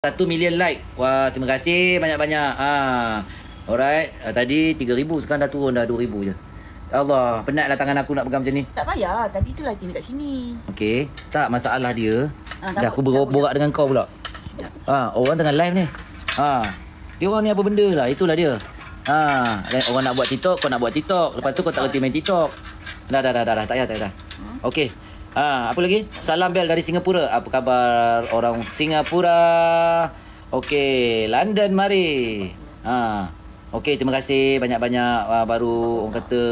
1 million like. Wah, terima kasih banyak-banyak. Ha. Alright, uh, tadi 3000 sekarang dah turun dah 2000 je. Allah, penatlah tangan aku nak pegang macam ni. Tak payah, tadi tu lagi dekat sini. Okey, tak masalah dia. Ha, dah aku berborak dengan kau pula. Ha, orang tengah live ni. Ha. Dia orang ni apa benda lah, itulah dia. Ha, orang nak buat TikTok, kau nak buat TikTok. Lepas tu kau tak reti main TikTok. Dah dah dah dah, dah. tak payah tak payah. Hmm? Okey. Ah, apa lagi? Salam Bel dari Singapura. Apa khabar orang Singapura? Okey, London mari. Ha. Ah. Okey, terima kasih banyak-banyak uh, baru orang kata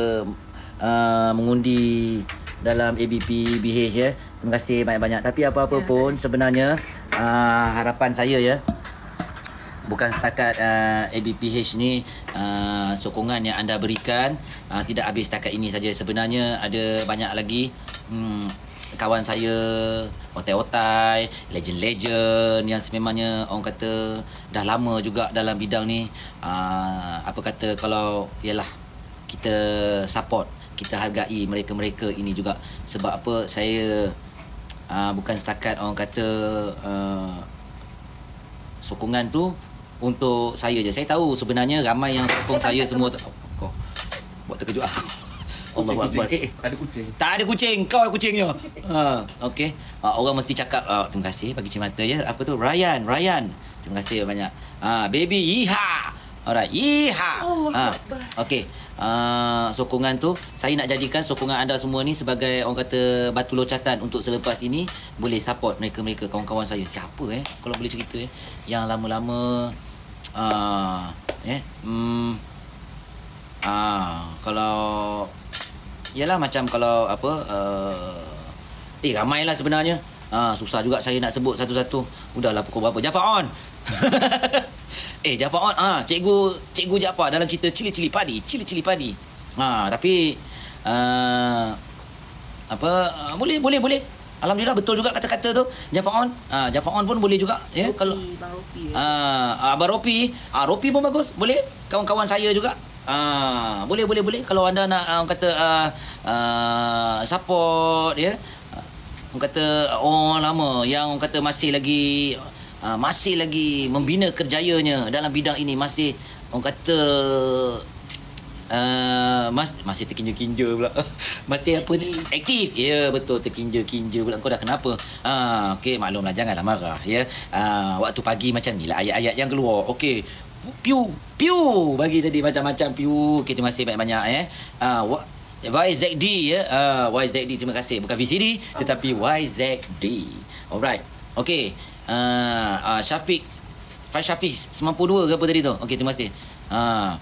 uh, mengundi dalam ABP BH ya. Terima kasih banyak-banyak. Tapi apa-apa ya, pun sebenarnya uh, harapan saya ya bukan setakat uh, ABPH ni uh, sokongan yang anda berikan uh, tidak habis setakat ini saja sebenarnya ada banyak lagi hmm, kawan saya otai-otai legend-legend yang sememangnya orang kata dah lama juga dalam bidang ni uh, apa kata kalau ialah kita support kita hargai mereka-mereka ini juga sebab apa saya uh, bukan setakat orang kata uh, sokongan tu untuk saya je saya tahu sebenarnya ramai yang sokong saya semua tu oh, buat terkejut aku kucing, buat, kucing. buat. Eh, ada kucing. Tak ada kucing. Kau ada kucingnya. Ha, okey. Uh, ha, orang mesti cakap uh, terima kasih bagi cermata ya. Apa tu? Ryan, Ryan. Terima kasih banyak. Ha, uh, baby yiha. Alright, yiha. Oh, ha. okey. Uh, ha, sokongan tu saya nak jadikan sokongan anda semua ni sebagai orang kata batu loncatan untuk selepas ini boleh support mereka-mereka kawan-kawan saya siapa eh kalau boleh cerita eh yang lama-lama uh, eh mm, uh, kalau ialah macam kalau apa uh, eh ramailah sebenarnya ha, susah juga saya nak sebut satu-satu udahlah pukul berapa Jafar on eh Jafar on ah ha, cikgu cikgu Jafar dalam cerita cili-cili padi cili-cili padi ha tapi uh, apa ha, boleh boleh boleh Alhamdulillah betul juga kata-kata tu. Jafar on. Ah ha, Jafar on pun boleh juga ya yeah, kalau Ah Abah Ropi. Ah Ropi pun bagus. Boleh? Kawan-kawan saya juga. Ah, boleh boleh boleh kalau anda nak uh, orang kata uh, uh, support ya. Yeah. Uh, orang kata orang lama yang orang kata masih lagi uh, masih lagi membina kerjayanya dalam bidang ini masih orang kata Uh, mas masih terkinja-kinja pula. masih apa ni? Aktif. Ya yeah, betul terkinja-kinja pula. Kau dah kenapa? Ha uh, okey maklumlah janganlah marah ya. Yeah. Uh, waktu pagi macam ni lah ayat-ayat yang keluar. Okey. Piu Piu Bagi tadi macam-macam Piu okay, Terima kasih banyak-banyak eh. uh, YZD yeah. uh, YZD terima kasih Bukan VCD Tetapi YZD Alright Okay uh, ah, uh, ah, Syafiq Fai Syafiq 92 ke apa tadi tu Okay terima kasih uh,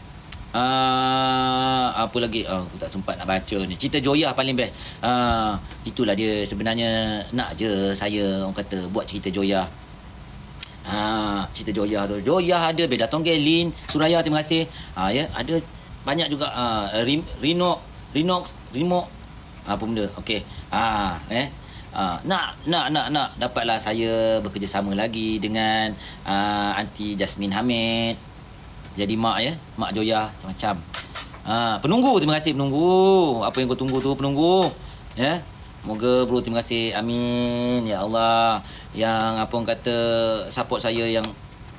uh, Apa lagi uh, Aku tak sempat nak baca ni Cerita Joyah paling best uh, Itulah dia Sebenarnya Nak je saya Orang kata Buat cerita Joyah Ha, cerita Joya tu. Joya ada Beda Tonggel, Lin, Suraya terima kasih. Ha, ya, ada banyak juga ha, Rino, Rinox, Rimo. Ha, apa benda? Okey. Ha, eh. Ha, nak, nak, nak, nak. Dapatlah saya bekerjasama lagi dengan ha, Aunty Jasmine Hamid. Jadi mak ya. Mak Joya macam-macam. Ha, penunggu. Terima kasih penunggu. Apa yang kau tunggu tu penunggu. Ya. Moga bro terima kasih. Amin. Ya Allah yang apa orang kata support saya yang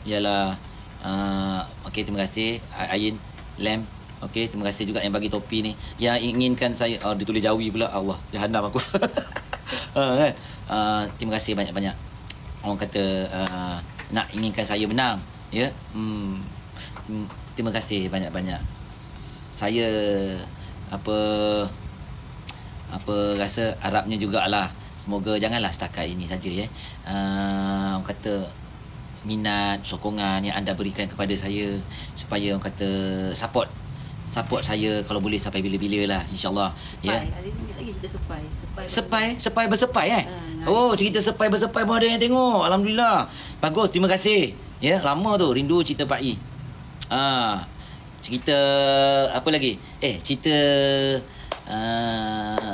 ialah uh, okey terima kasih Ayin Lem okey terima kasih juga yang bagi topi ni yang inginkan saya oh, ditulis jawi pula Allah jahanam aku uh, kan? uh, terima kasih banyak-banyak orang kata uh, nak inginkan saya menang ya yeah? Hmm. hmm. terima kasih banyak-banyak saya apa apa rasa Arabnya jugalah semoga janganlah setakat ini saja ya. Uh, orang kata minat sokongan yang anda berikan kepada saya supaya orang kata support support saya kalau boleh sampai bila-bila lah insyaallah ya yeah. lagi kita sepai sepai bersepai eh ha, oh cerita sepai bersepai pun ada yang tengok alhamdulillah bagus terima kasih ya lama tu rindu cerita pak i e. ha ah, cerita apa lagi eh cerita uh,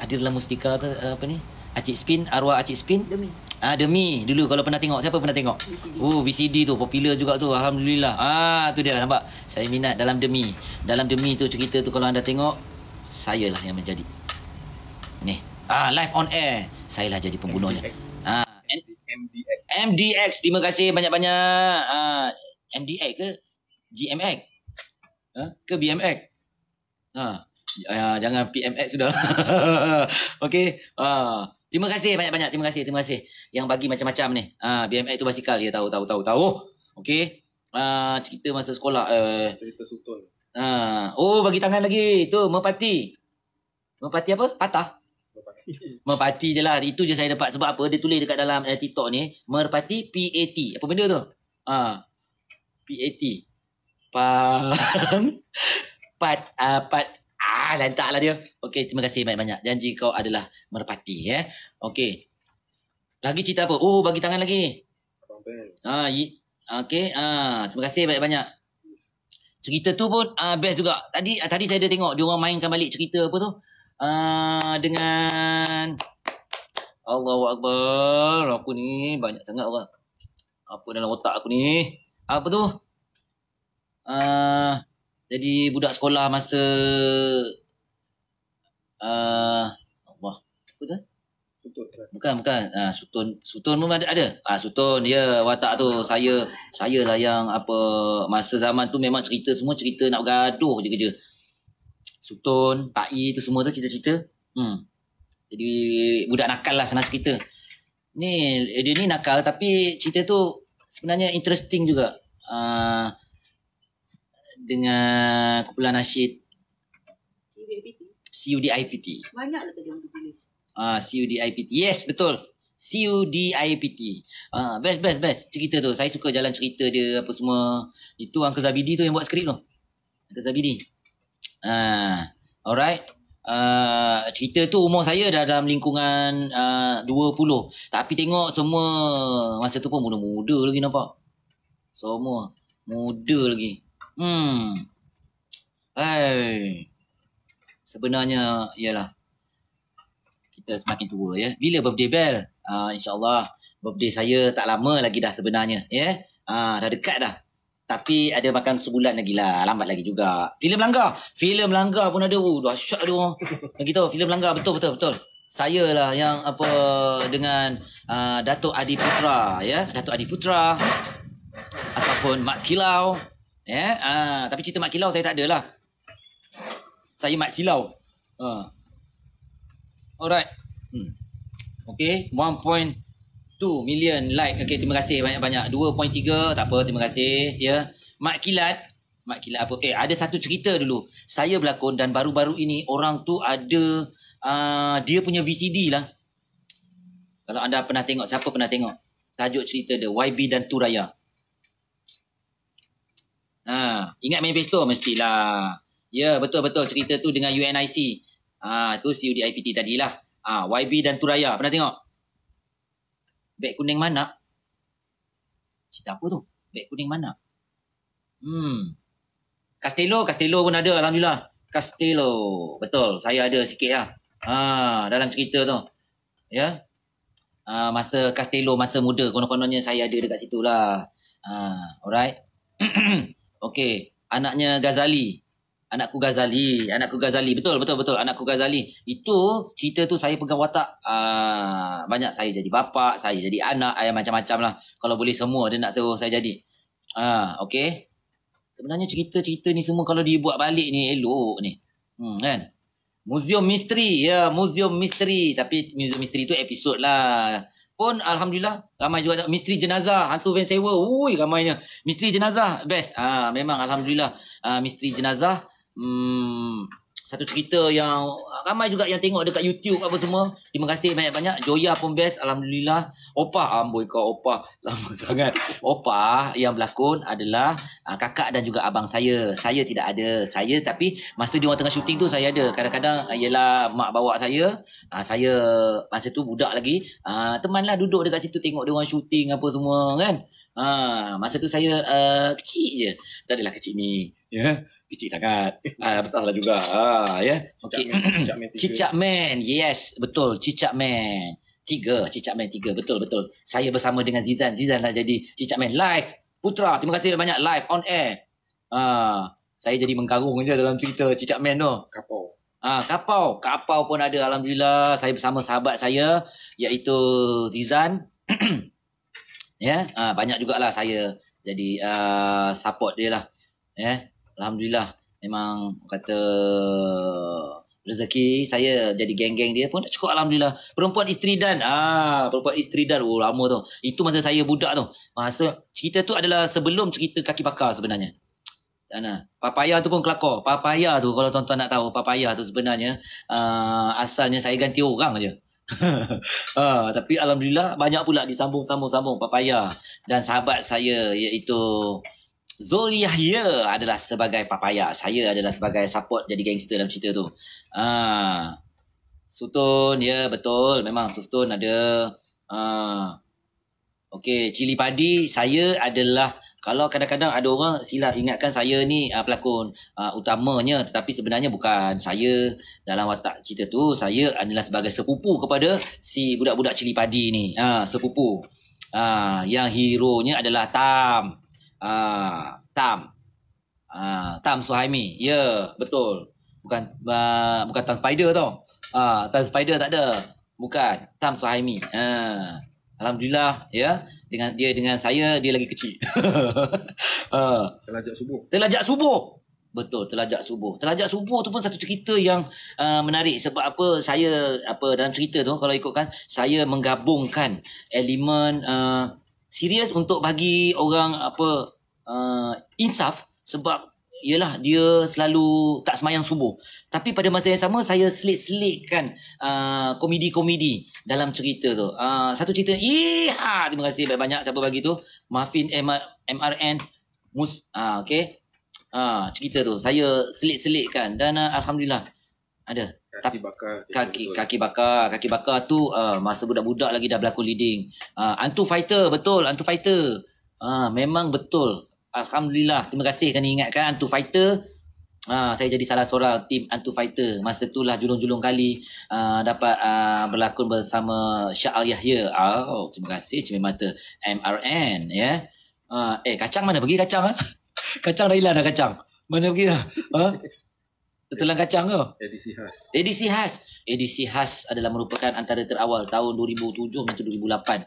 ada dalam mustika tu eh, apa ni? Acik Spin, arwah Acik Spin. Demi. Ah Demi dulu kalau pernah tengok, siapa pernah tengok? VCD. Oh VCD tu popular juga tu. Alhamdulillah. Ah tu dia nampak. Saya minat dalam Demi. Dalam Demi tu cerita tu kalau anda tengok, saya lah yang menjadi. Ni. Ah live on air. saya lah jadi pembunuhnya. Ah MDX. Terima kasih banyak-banyak. Ah MDX ke? GMX? Ha? Ke BMX? Ah uh, jangan PMX sudah. Okey. Uh, terima kasih banyak-banyak. Terima kasih. Terima kasih yang bagi macam-macam ni. Uh, ha, BMX tu basikal dia tahu tahu tahu tahu. Okey. Uh, cerita masa sekolah uh, cerita sutul. oh bagi tangan lagi. Itu mempati. Mempati apa? Patah. Merpati. Merpati je lah. Itu je saya dapat. Sebab apa? Dia tulis dekat dalam eh, TikTok ni. Merpati PAT. Apa benda tu? Ha. PAT. Pam. Ah, pat. Uh, pat. Ah, lantaklah dia. Okey, terima kasih banyak-banyak. Janji kau adalah merpati, ya. Eh? Okey. Lagi cerita apa? Oh, bagi tangan lagi. Abang Ben. Ha, ah, okey. Ah, terima kasih banyak-banyak. Cerita tu pun ah, best juga. Tadi ah, tadi saya dah tengok dia orang mainkan balik cerita apa tu. Ah, dengan Allahuakbar. Aku ni banyak sangat orang. Apa dalam otak aku ni? Apa tu? Ah, jadi budak sekolah masa uh, Allah. Apa tu? Sutun. Bukan, bukan. Ah uh, sutun, sutun pun ada. ada. Ah uh, sutun, ya yeah, watak tu saya saya lah yang apa masa zaman tu memang cerita semua cerita nak bergaduh je kerja. Sutun, Pak I tu semua tu cerita cerita. Hmm. Jadi budak nakal lah senang cerita. Ni dia ni nakal tapi cerita tu sebenarnya interesting juga. Ah dengan kumpulan nasyid CUDIPT. Banyak lah tadi orang tulis. Ah, CUDIPT. Yes, betul. CUDIPT. Ah, best best best. Cerita tu saya suka jalan cerita dia apa semua. Itu Uncle Zabidi tu yang buat skrip tu. Uncle Ah, alright. Uh, cerita tu umur saya dah dalam lingkungan ah, uh, 20 Tapi tengok semua Masa tu pun muda-muda lagi nampak Semua Muda lagi Hmm Hey, sebenarnya ialah kita semakin tua ya. Bila birthday bell? Ah uh, insya-Allah birthday saya tak lama lagi dah sebenarnya ya. Yeah? Ah uh, dah dekat dah. Tapi ada makan sebulan lagi lah. Lambat lagi juga. Filem langgar. Filem langgar pun ada. Oh, dah syak dia orang. Yang kita filem langgar. Betul, betul, betul. Saya lah yang apa dengan uh, Datuk Adi Putra. Ya? Datuk Adi Putra. Ataupun Mak Kilau. Ya? Uh, tapi cerita Mak Kilau saya tak ada lah saya mat silau. Uh. Alright. Hmm. Okay. 1.2 million like. Okay. Terima kasih banyak-banyak. 2.3. Tak apa. Terima kasih. Ya. Yeah. Mat kilat. Mat kilat apa? Eh ada satu cerita dulu. Saya berlakon dan baru-baru ini orang tu ada uh, dia punya VCD lah. Kalau anda pernah tengok. Siapa pernah tengok? Tajuk cerita dia. YB dan Turaya. Ha, ingat main manifesto mestilah. Ya, betul-betul cerita tu dengan UNIC. Ah, ha, tu CUDIPT tadilah. Ah, YB dan Turaya. Pernah tengok? Beg kuning mana? Cerita apa tu? Beg kuning mana? Hmm. Castello, Castello pun ada alhamdulillah. Castello. Betul, saya ada sikitlah. Ha, ah, dalam cerita tu. Ya. Ha, masa Castello masa muda, konon-kononnya saya ada dekat situlah. Ha, ah, alright. okay anaknya Ghazali anakku Ghazali anakku Ghazali betul betul betul anakku Ghazali itu cerita tu saya pegang watak uh, banyak saya jadi bapa saya jadi anak ayah macam-macam lah kalau boleh semua dia nak suruh saya jadi ah okay. sebenarnya cerita-cerita ni semua kalau dibuat balik ni elok ni hmm, kan Museum Misteri ya yeah, Museum Misteri tapi Museum Misteri tu episod lah pun alhamdulillah ramai juga misteri jenazah hantu van sewa ui ramainya misteri jenazah best ah memang alhamdulillah ah, misteri jenazah hmm, satu cerita yang ramai juga yang tengok dekat YouTube apa semua. Terima kasih banyak-banyak. Joya pun best. Alhamdulillah. Opah. Ah, amboi kau Opah. Lama sangat. Opah yang berlakon adalah uh, kakak dan juga abang saya. Saya tidak ada. Saya tapi masa dia orang tengah syuting tu saya ada. Kadang-kadang uh, ialah mak bawa saya. Uh, saya masa tu budak lagi. Uh, temanlah duduk dekat situ tengok dia syuting apa semua kan. Ha, masa tu saya uh, kecil je. Tak adalah kecil ni. Ya. Yeah. Picit sangat. Ah uh, betul lah juga. Ah ya. Okey. Cicak man. Yes, betul. Cicak man. Tiga. Cicak man tiga. Betul betul. Saya bersama dengan Zizan. Zizan dah jadi cicak man live. Putra, terima kasih banyak live on air. Ah, uh, saya jadi mengkarung je dalam cerita cicak man tu. Kapau. Ah, uh, kapau. Kapau pun ada alhamdulillah. Saya bersama sahabat saya iaitu Zizan. ya, yeah? uh, banyak jugalah saya jadi uh, support dia lah. Ya. Yeah? Alhamdulillah memang kata rezeki saya jadi geng-geng dia pun dah cukup alhamdulillah. Perempuan isteri dan ah perempuan isteri dan oh lama tu. Itu masa saya budak tu. Masa cerita tu adalah sebelum cerita kaki bakar sebenarnya. Sana. Papaya tu pun kelakar. Papaya tu kalau tuan-tuan nak tahu papaya tu sebenarnya uh, asalnya saya ganti orang aje. ah, tapi alhamdulillah banyak pula disambung-sambung-sambung papaya dan sahabat saya iaitu Zul Yahya adalah sebagai papaya. Saya adalah sebagai support jadi gangster dalam cerita tu. Ha. Sutun, ya betul. Memang Sutun ada. Ha. Okey, cili padi. Saya adalah kalau kadang-kadang ada orang silap ingatkan saya ni uh, pelakon uh, utamanya tetapi sebenarnya bukan saya dalam watak cerita tu saya adalah sebagai sepupu kepada si budak-budak cili padi ni uh, sepupu uh, yang hero nya adalah Tam Ah, Tam. Uh, Tam Suhaimi. Ya, yeah, betul. Bukan uh, bukan Tam Spider tau. Uh, Tam Spider tak ada. Bukan. Tam Suhaimi. Uh, Alhamdulillah, ya. Yeah. Dengan dia dengan saya, dia lagi kecil. uh, telajak subuh. Telajak subuh. Betul, telajak subuh. Telajak subuh tu pun satu cerita yang uh, menarik sebab apa saya apa dalam cerita tu kalau ikutkan saya menggabungkan elemen uh, serius untuk bagi orang apa uh, insaf sebab ialah dia selalu tak semayang subuh. Tapi pada masa yang sama saya selit-selitkan uh, komedi-komedi dalam cerita tu. Uh, satu cerita, iha, terima kasih banyak-banyak siapa bagi tu. Muffin MR, MRN Mus, ah uh, okey. Ah uh, cerita tu saya selit-selitkan dan uh, alhamdulillah ada kaki bakar eh, kaki betul. kaki bakar kaki bakar tu uh, masa budak-budak lagi dah berlaku leading uh, ah, antu fighter betul antu fighter uh, memang betul alhamdulillah terima kasih kerana ingatkan antu fighter uh, saya jadi salah seorang tim antu fighter masa itulah julung-julung kali uh, dapat uh, berlakon bersama Syah Al Yahya oh terima kasih cermin mata MRN ya yeah. uh, eh kacang mana pergi kacang ha? kacang dah hilang dah kacang mana pergi dah ha? Tertelan kacang ke? Edisi khas. Edisi khas. Edisi khas adalah merupakan antara terawal tahun 2007 macam 2008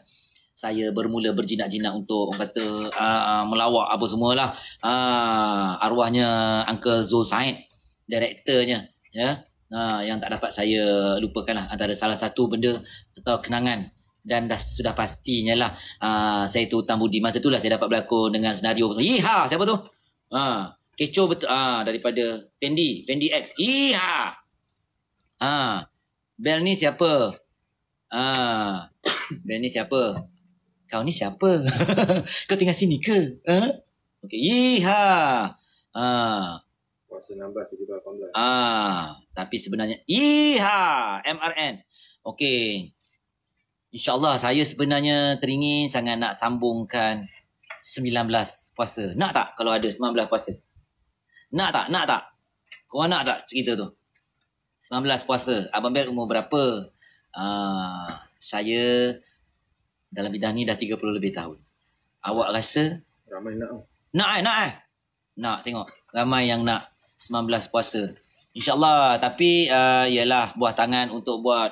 saya bermula berjinak-jinak untuk orang kata uh, melawak apa semualah uh, arwahnya Uncle Zul Said direkturnya ya yeah? uh, yang tak dapat saya lupakan lah antara salah satu benda atau kenangan dan dah sudah pastinya lah uh, saya tu hutang budi masa tu lah saya dapat berlakon dengan senario yeeha siapa tu ha Kecoh betul ah daripada Fendi, Fendi X. Iha. Ha. Bel ni siapa? Ha. Bel ni siapa? Kau ni siapa? Kau tinggal sini ke? Ha? Okey. Iha. Ha. Kuasa nambah sekitar Ah, tapi sebenarnya iha MRN. Okey. Insya-Allah saya sebenarnya teringin sangat nak sambungkan 19 puasa. Nak tak kalau ada 19 puasa? Nak tak? Nak tak? kau nak tak cerita tu? 19 puasa. Abang Bel umur berapa? Uh, saya dalam bidang ni dah 30 lebih tahun. Awak rasa? Ramai nak. Nak eh? Nak eh? Nak tengok. Ramai yang nak 19 puasa. InsyaAllah. Tapi uh, yelah buah tangan untuk buat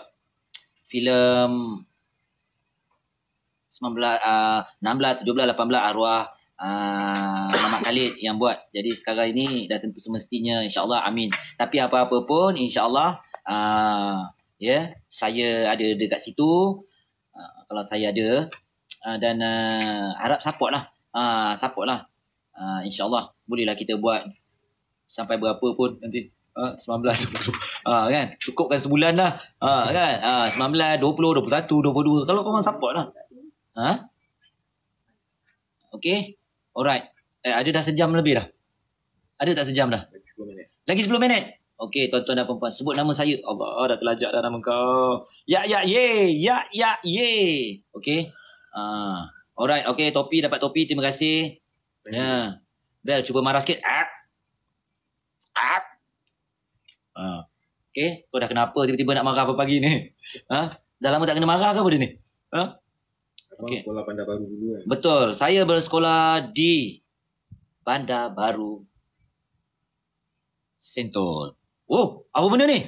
filem 19, uh, 16, 17, 18 arwah Mamat ah, Khalid yang buat. Jadi sekarang ini dah tentu semestinya insyaAllah amin. Tapi apa-apa pun insyaAllah uh, ya yeah, saya ada dekat situ. Uh, kalau saya ada uh, dan uh, harap support lah. Uh, support lah. Uh, InsyaAllah bolehlah kita buat sampai berapa pun nanti. Uh, 19, 20. Uh, kan? Cukupkan sebulan lah. Uh, kan? Uh, 19, 20, 21, 22. Kalau korang support lah. Ha? Okay. Alright. Eh, ada dah sejam lebih dah? Ada tak sejam dah? Lagi 10 minit. Lagi 10 minit? Okey, tuan-tuan dan perempuan. Sebut nama saya. Allah, dah terlajak dah nama kau. Ya, ya, ye. Ya, ya, ye. Okay. Uh, ah, alright. Okay, topi. Dapat topi. Terima kasih. Ya. Yeah. Bel, cuba marah sikit. Ah. Ah. Uh, okay. Kau dah kenapa tiba-tiba nak marah pagi ni? Ha? Huh? Dah lama tak kena marah ke apa dia ni? Ha? Huh? okay. sekolah Bandar Baru dulu kan? Betul. Saya bersekolah di Bandar Baru Sentul. Oh, apa benda ni?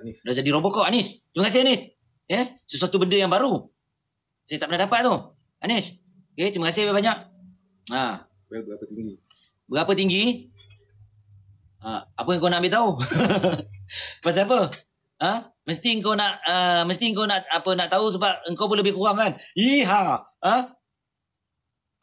Anis. Dah jadi robokok Anis. Terima kasih Anis. Ya, yeah? sesuatu benda yang baru. Saya tak pernah dapat tu. Anis. Okey, terima kasih banyak. Ha. Berapa tinggi? Berapa tinggi? Ha, apa yang kau nak ambil tahu? Pasal apa? ha? mesti engkau nak uh, mesti engkau nak apa nak tahu sebab engkau boleh lebih kurang kan iha ha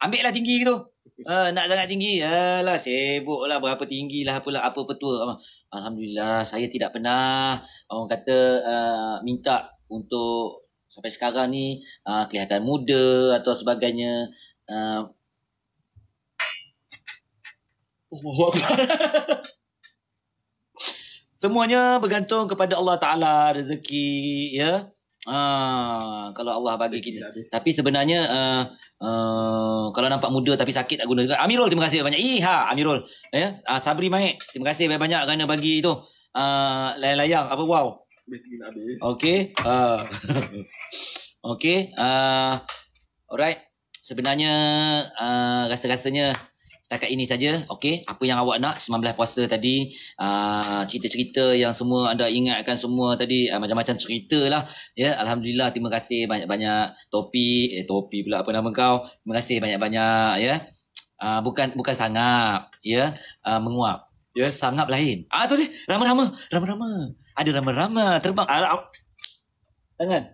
ambil lah tinggi gitu Uh, nak sangat tinggi Alah sibuk lah Berapa tinggi lah pula Apa petua Alhamdulillah Saya tidak pernah Orang kata uh, Minta Untuk Sampai sekarang ni uh, Kelihatan muda Atau sebagainya uh... semuanya bergantung kepada Allah Taala rezeki ya ah kalau Allah bagi kita tapi sebenarnya uh, Uh, kalau nampak muda tapi sakit tak guna juga. Amirul terima kasih banyak. Iha Amirul. Ya. Yeah? Uh, Sabri Mahek terima kasih banyak-banyak kerana bagi itu uh, layang-layang apa wow. Okay Uh. Okey. Uh, alright. Sebenarnya uh, rasa-rasanya setakat ini saja okey apa yang awak nak 19 puasa tadi uh, cerita-cerita yang semua anda ingatkan semua tadi uh, macam-macam cerita lah ya yeah, alhamdulillah terima kasih banyak-banyak topi eh topi pula apa nama kau terima kasih banyak-banyak ya yeah. uh, bukan bukan sangap ya yeah. uh, menguap ya yeah, sangap lain ah tu dia rama-rama rama ada rama-rama terbang ah, ah. tangan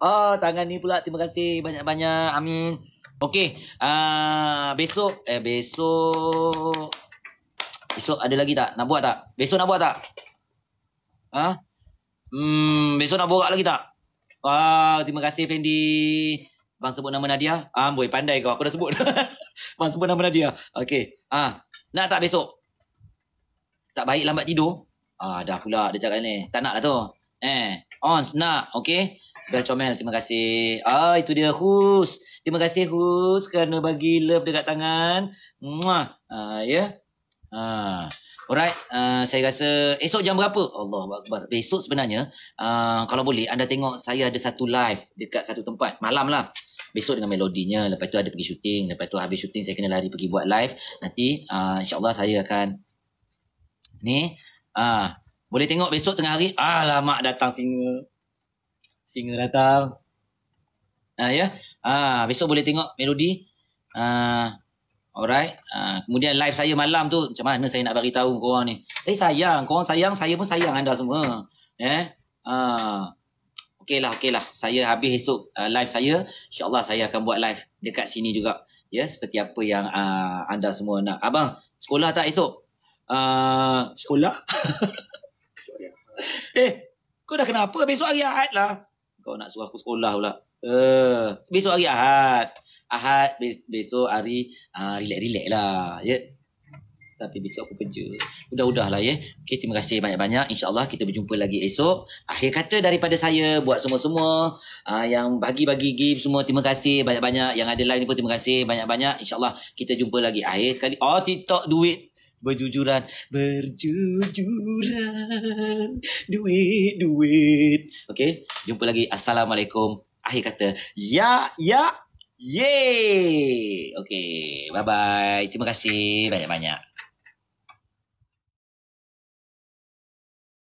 Oh, tangan ni pula. Terima kasih banyak-banyak. Amin. Okey, uh, besok eh besok besok ada lagi tak? Nak buat tak? Besok nak buat tak? Ha? Hmm, besok nak borak lagi tak? Wow, ah, terima kasih Fendi. Bang sebut nama Nadia. Amboi, ah, pandai kau. Aku dah sebut. Bang sebut nama Nadia. Okey. Ha. Nak tak besok? Tak baik lambat tidur? Ah, dah pula dia cakap ni. Tak nak lah tu. Eh, on, nak. Okey. Bel Comel, terima kasih. Ah, itu dia Hus. Terima kasih Hus kerana bagi love dekat tangan. Muah. Ah, ya. Yeah. Ah. Alright, uh, saya rasa esok jam berapa? Allah Akbar. Esok sebenarnya, uh, kalau boleh anda tengok saya ada satu live dekat satu tempat. Malam lah. Besok dengan melodinya. Lepas tu ada pergi syuting. Lepas tu habis syuting saya kena lari pergi buat live. Nanti uh, insyaAllah saya akan ni. uh, boleh tengok besok tengah hari. Alamak datang singa single datang. Ha ya. Yeah. Ah besok boleh tengok melodi. Ah alright. Ah kemudian live saya malam tu macam mana saya nak bagi tahu korang ni. Saya sayang, korang sayang, saya pun sayang anda semua. Ya. Yeah. Ah uh, okeylah okeylah. Saya habis esok uh, live saya, insya-Allah saya akan buat live dekat sini juga. Ya, yeah, seperti apa yang uh, anda semua nak. Abang, sekolah tak esok? Uh, sekolah? eh, kau dah kenapa? Besok hari Ahad lah kau nak suruh aku sekolah pula. Uh, besok hari Ahad. Ahad bes besok hari uh, relax-relax lah. Ya. Yeah? Tapi besok aku kerja. Udah-udah lah ya. Yeah? Okay, terima kasih banyak-banyak. InsyaAllah kita berjumpa lagi esok. Akhir kata daripada saya buat semua-semua. Uh, yang bagi-bagi give semua. Terima kasih banyak-banyak. Yang ada live ni pun terima kasih banyak-banyak. InsyaAllah kita jumpa lagi. Akhir sekali. Oh, TikTok duit berjujuran berjujuran duit duit okey jumpa lagi assalamualaikum akhir kata ya ya yay okey bye bye terima kasih banyak-banyak